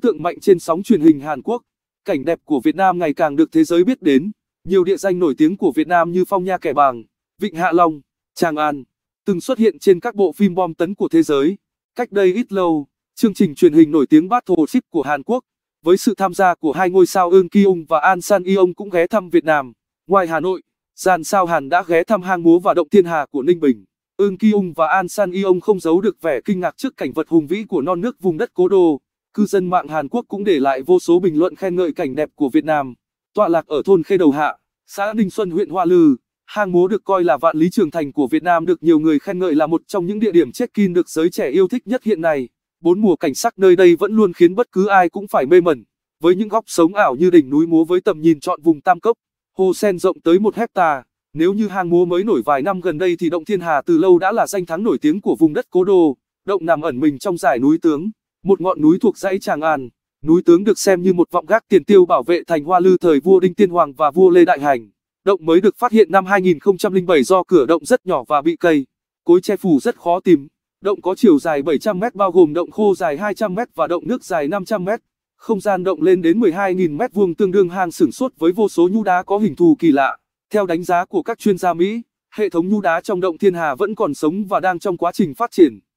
tượng mạnh trên sóng truyền hình Hàn Quốc. Cảnh đẹp của Việt Nam ngày càng được thế giới biết đến. Nhiều địa danh nổi tiếng của Việt Nam như Phong Nha Kẻ Bàng, Vịnh Hạ Long, Tràng An từng xuất hiện trên các bộ phim bom tấn của thế giới. Cách đây ít lâu, chương trình truyền hình nổi tiếng Battleship của Hàn Quốc với sự tham gia của hai ngôi sao Eun Kyung và An San Yeong cũng ghé thăm Việt Nam. Ngoài Hà Nội, dàn sao Hàn đã ghé thăm hang múa và động thiên hà của Ninh Bình. Eun Kyung và An San Yeong không giấu được vẻ kinh ngạc trước cảnh vật hùng vĩ của non nước vùng đất cố đô. Cư dân mạng Hàn Quốc cũng để lại vô số bình luận khen ngợi cảnh đẹp của Việt Nam. Tọa lạc ở thôn Khê Đầu Hạ, xã Ninh Xuân huyện Hoa Lư, hang múa được coi là vạn lý trường thành của Việt Nam được nhiều người khen ngợi là một trong những địa điểm check-in được giới trẻ yêu thích nhất hiện nay. Bốn mùa cảnh sắc nơi đây vẫn luôn khiến bất cứ ai cũng phải mê mẩn. Với những góc sống ảo như đỉnh núi múa với tầm nhìn trọn vùng Tam Cốc, hồ sen rộng tới một hecta. Nếu như hang múa mới nổi vài năm gần đây thì động Thiên Hà từ lâu đã là danh thắng nổi tiếng của vùng đất cố đô. Động nằm ẩn mình trong dải núi tướng, một ngọn núi thuộc dãy Tràng An. Núi Tướng được xem như một vọng gác tiền tiêu bảo vệ thành Hoa Lư thời vua Đinh Tiên Hoàng và vua Lê Đại Hành. Động mới được phát hiện năm 2007 do cửa động rất nhỏ và bị cây, cối che phủ rất khó tìm. Động có chiều dài 700m bao gồm động khô dài 200m và động nước dài 500m. Không gian động lên đến 12.000m2 tương đương hang sửng suốt với vô số nhu đá có hình thù kỳ lạ. Theo đánh giá của các chuyên gia Mỹ, hệ thống nhu đá trong động Thiên Hà vẫn còn sống và đang trong quá trình phát triển.